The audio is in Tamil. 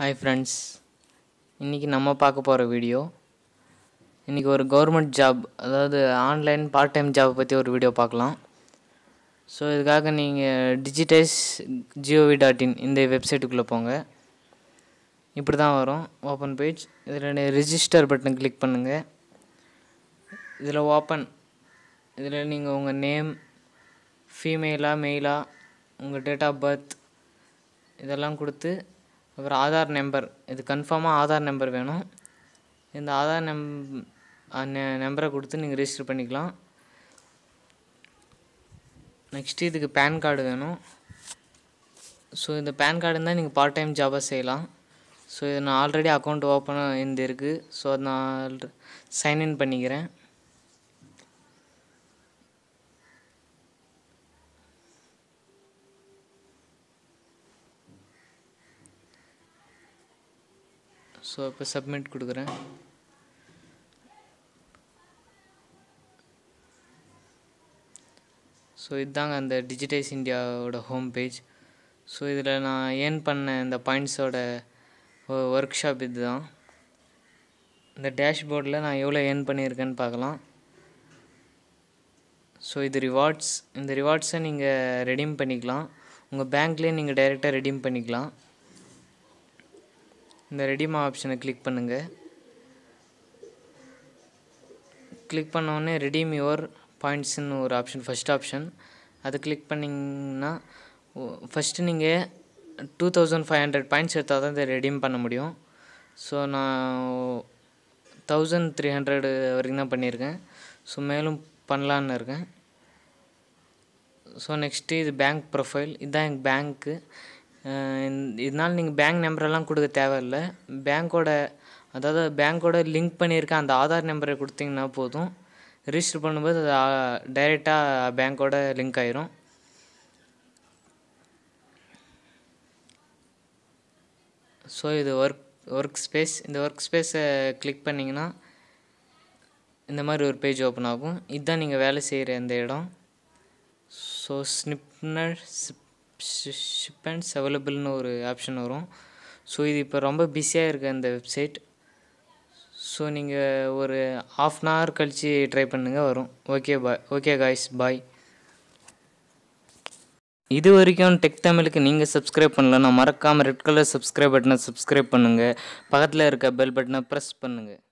ஹாய் ஃப்ரெண்ட்ஸ் இன்றைக்கி நம்ம பார்க்க போகிற வீடியோ இன்றைக்கி ஒரு கவர்மெண்ட் ஜாப் அதாவது ஆன்லைன் பார்ட் டைம் ஜாப் பற்றி ஒரு வீடியோ பார்க்கலாம் ஸோ இதுக்காக நீங்கள் டிஜிடைஸ் ஜியோவி டாட் இன் இந்த வெப்சைட்டுக்குள்ளே போங்க இப்படி தான் வரும் ஓப்பன் பேஜ் இதில் ரிஜிஸ்டர் பட்டன் கிளிக் பண்ணுங்கள் இதில் ஓப்பன் இதில் நீங்கள் உங்கள் நேம் ஃபீமேலாக மெயிலாக உங்கள் டேட் ஆஃப் பர்த் இதெல்லாம் கொடுத்து அப்புறம் ஆதார் நம்பர் இது கன்ஃபார்மாக ஆதார் நம்பர் வேணும் இந்த ஆதார் நம் நம்பரை கொடுத்து நீங்கள் ரிஜிஸ்டர் பண்ணிக்கலாம் நெக்ஸ்ட்டு இதுக்கு பேன் கார்டு வேணும் ஸோ இந்த பேன் கார்டு இருந்தால் நீங்கள் பார்ட் டைம் ஜாபாக செய்யலாம் ஸோ இது நான் ஆல்ரெடி அக்கௌண்ட் ஓப்பன் இருந்து இருக்குது ஸோ நான் சைன்இன் பண்ணிக்கிறேன் ஸோ இப்போ சப்மிட் கொடுக்குறேன் ஸோ இதுதாங்க அந்த டிஜிட்டைஸ் இந்தியாவோட ஹோம் பேஜ் ஸோ இதில் நான் ஏர்ன் பண்ண இந்த பாயிண்ட்ஸோட ஒர்க் ஷாப் இது தான் இந்த டேஷ்போர்டில் நான் எவ்வளோ ஏர்ன் பண்ணியிருக்கேன்னு பார்க்கலாம் ஸோ இது ரிவார்ட்ஸ் இந்த ரிவார்ட்ஸை நீங்கள் ரெடீம் பண்ணிக்கலாம் உங்கள் பேங்க்லேயே நீங்கள் டைரெக்டாக ரெடீம் பண்ணிக்கலாம் இந்த ரெடிமா ஆப்ஷனை கிளிக் பண்ணுங்கள் கிளிக் பண்ணோடனே ரெடிம் யுவர் பாயிண்ட்ஸ்னு ஒரு ஆப்ஷன் ஃபஸ்ட் ஆப்ஷன் அது கிளிக் பண்ணிங்கன்னா ஃபஸ்ட்டு நீங்கள் two thousand five hundred points எடுத்தால் தான் இதை ரெடீம் பண்ண முடியும் ஸோ நான் தௌசண்ட் த்ரீ ஹண்ட்ரடு வரைக்கும் தான் பண்ணியிருக்கேன் ஸோ மேலும் பண்ணலான்னு இருக்கேன் ஸோ நெக்ஸ்ட்டு இது பேங்க் ப்ரொஃபைல் இதுதான் எங்கள் பேங்க்கு இதனால் நீங்கள் பேங்க் நம்பரெல்லாம் கொடுக்க தேவையில்ல பேங்க்கோட அதாவது பேங்க்கோட லிங்க் பண்ணியிருக்க அந்த ஆதார் நம்பரை கொடுத்தீங்கன்னா போதும் ரிஜிஸ்டர் பண்ணும்போது அது டைரெக்டாக பேங்க்கோட லிங்க் ஆயிரும் ஸோ இது ஒர்க் ஒர்க் ஸ்பேஸ் இந்த ஒர்க் ஸ்பேஸை கிளிக் பண்ணிங்கன்னா இந்த மாதிரி ஒரு பேஜ் ஓப்பன் ஆகும் இதுதான் நீங்கள் வேலை செய்கிற அந்த இடம் ஸோ ஸ்னிப்னர் ஸ்னிப் அண்ட்ஸ் அவைலபிள்னு ஒரு ஆப்ஷன் வரும் ஸோ இது இப்போ ரொம்ப பிஸியாக இருக்குது அந்த வெப்சைட் ஸோ நீங்கள் ஒரு ஆஃப் அன் ஹவர் கழித்து ட்ரை பண்ணுங்கள் வரும் okay bye okay guys bye இது வரைக்கும் டெக் தமிழுக்கு நீங்கள் சப்ஸ்கிரைப் பண்ணலன்னா மறக்காமல் ரெட் கலர் சப்ஸ்கிரைப் பட்டனை சப்ஸ்கிரைப் பண்ணுங்கள் பக்கத்தில் இருக்க பெல் பட்டனை ப்ரெஸ் பண்ணுங்கள்